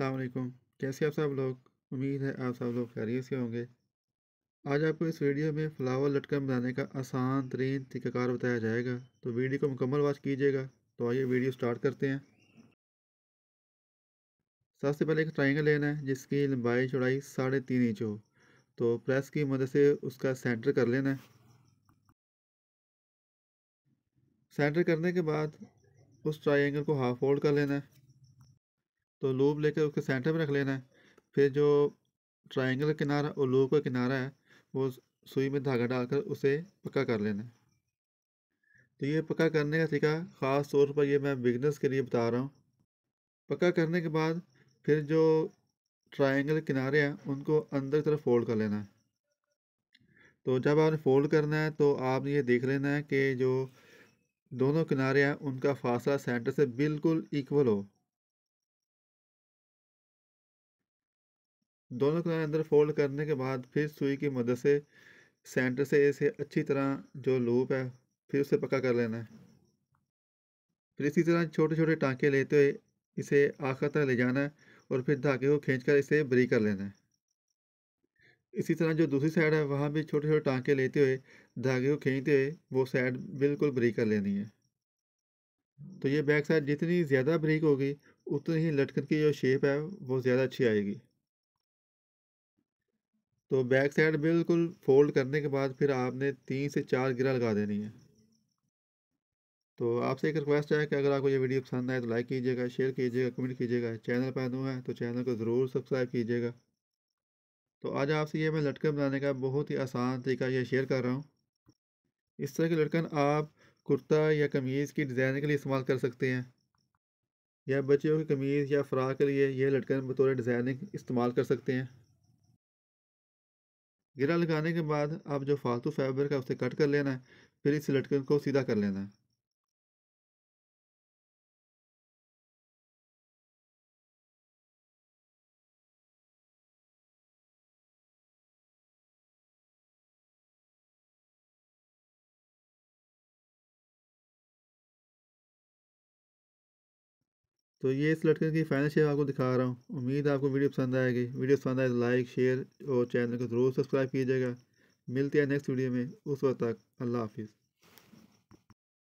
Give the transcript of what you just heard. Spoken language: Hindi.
अलैक्म कैसे आप सब लोग उम्मीद है आप सब लोग खैरियत से होंगे आज आपको इस वीडियो में फ्लावर लटकन बनाने का आसान तरीन तरीक़ाकार बताया जाएगा तो वीडियो को मुकम्मल वाच कीजिएगा तो आइए वीडियो स्टार्ट करते हैं सबसे पहले एक ट्राइंगल लेना है जिसकी लंबाई चौड़ाई साढ़े तीन इंच हो तो प्रेस की मदद से उसका सेंटर कर लेना है सेंटर करने के बाद उस ट्राइंगल को हाफ फोल्ड कर लेना है तो लूप लेकर उसके सेंटर में रख लेना है फिर जो ट्राइंगल किनारा और लूप का किनारा है वो सुई में धागा डालकर उसे पक्का कर लेना है तो ये पक्का करने का तरीका ख़ास तौर पर ये मैं बिगनर्स के लिए बता रहा हूँ पक्का करने के बाद फिर जो ट्राइंगल किनारे हैं उनको अंदर की तरफ फोल्ड कर लेना है तो जब आपने फोल्ड करना है तो आपने ये देख लेना है कि जो दोनों किनारे हैं उनका फासला सेंटर से बिल्कुल इक्वल हो दोनों किनारे अंदर फोल्ड करने के बाद फिर सुई की मदद से सेंटर से इसे अच्छी तरह जो लूप है फिर उसे पक्का कर लेना है फिर इसी तरह छोटे छोटे टाँके लेते हुए इसे आखिर तक ले जाना है और फिर धागे को खींच कर इसे बरी कर लेना है इसी तरह जो दूसरी साइड है वहाँ भी छोटे छोटे टाँके लेते हुए धागे को खींचते हुए वो साइड बिल्कुल बरी कर लेनी है तो ये बैक साइड जितनी ज़्यादा ब्रीक होगी उतनी ही लटकन की जो शेप है वो ज़्यादा अच्छी आएगी तो बैक साइड बिल्कुल फोल्ड करने के बाद फिर आपने तीन से चार गिरा लगा देनी है तो आपसे एक रिक्वेस्ट है कि अगर आपको ये वीडियो पसंद आए तो लाइक कीजिएगा शेयर कीजिएगा कमेंट कीजिएगा चैनल पर नो है तो चैनल को ज़रूर सब्सक्राइब कीजिएगा तो आज आपसे ये मैं लटकन बनाने का बहुत ही आसान तरीका ये शेयर कर रहा हूँ इस तरह की लटकन आप कुर्ता या कमीज़ की डिज़ाइन के लिए इस्तेमाल कर सकते हैं या बच्चियों की कमीज़ या फ़्राक के लिए यह लटकन बतौर डिज़ाइनिंग इस्तेमाल कर सकते हैं गिरा लगाने के बाद आप जो फालतू फाइबर का उसे कट कर लेना है फिर इस लटकन को सीधा कर लेना है तो ये इस लड़के की फाइनल शेप आपको दिखा रहा हूँ उम्मीद आपको वीडियो पसंद आएगी वीडियो पसंद आए तो लाइक शेयर और चैनल को ज़रूर सब्सक्राइब कीजिएगा मिलते हैं नेक्स्ट वीडियो में उस वक्त तक अल्लाह हाफिज़